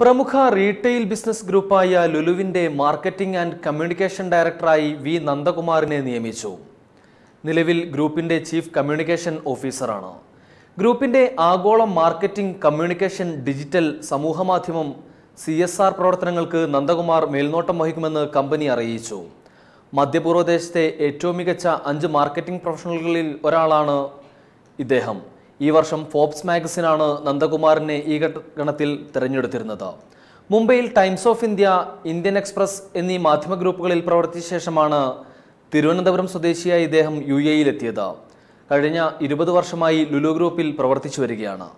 പ്രമുഖ retail business ഗ്രൂപ്പായ ലുലുവിന്റെ മാർക്കറ്റിംഗ് ആൻഡ് കമ്മ്യൂണിക്കേഷൻ ഡയറക്ടറായി വി നന്ദകുമാറിനെ നിയമിച്ചു നിലവിൽ ഗ്രൂപ്പിന്റെ ചീഫ് കമ്മ്യൂണിക്കേഷൻ ഓഫീസറാണ് ഗ്രൂപ്പിന്റെ ആഗോള മാർക്കറ്റിംഗ് കമ്മ്യൂണിക്കേഷൻ ഡിജിറ്റൽ സമൂഹമാധ്യമം സി എസ് ആർ പ്രവർത്തനങ്ങൾക്ക് നന്ദകുമാർ മേൽനോട്ടം വഹിക്കുമെന്ന് കമ്പനി അറിയിച്ചു മധ്യപൂർവ്വദേശത്തെ ഏറ്റവും മികച്ച അഞ്ച് മാർക്കറ്റിംഗ് പ്രൊഫഷണലുകളിൽ ഒരാളാണ് ഇദ്ദേഹം ഈ വർഷം ഫോബ്സ് മാഗസിനാണ് നന്ദകുമാറിനെ ഈ ഗണത്തിൽ തിരഞ്ഞെടുത്തിരുന്നത് മുംബൈയിൽ Times of India Indian Express എന്നീ മാധ്യമ ഗ്രൂപ്പുകളിൽ പ്രവർത്തിച്ച ശേഷമാണ് തിരുവനന്തപുരം സ്വദേശിയായ ഇദ്ദേഹം യു എയിലെത്തിയത് കഴിഞ്ഞ ഇരുപത് വർഷമായി ലുലു ഗ്രൂപ്പിൽ പ്രവർത്തിച്ചു വരികയാണ്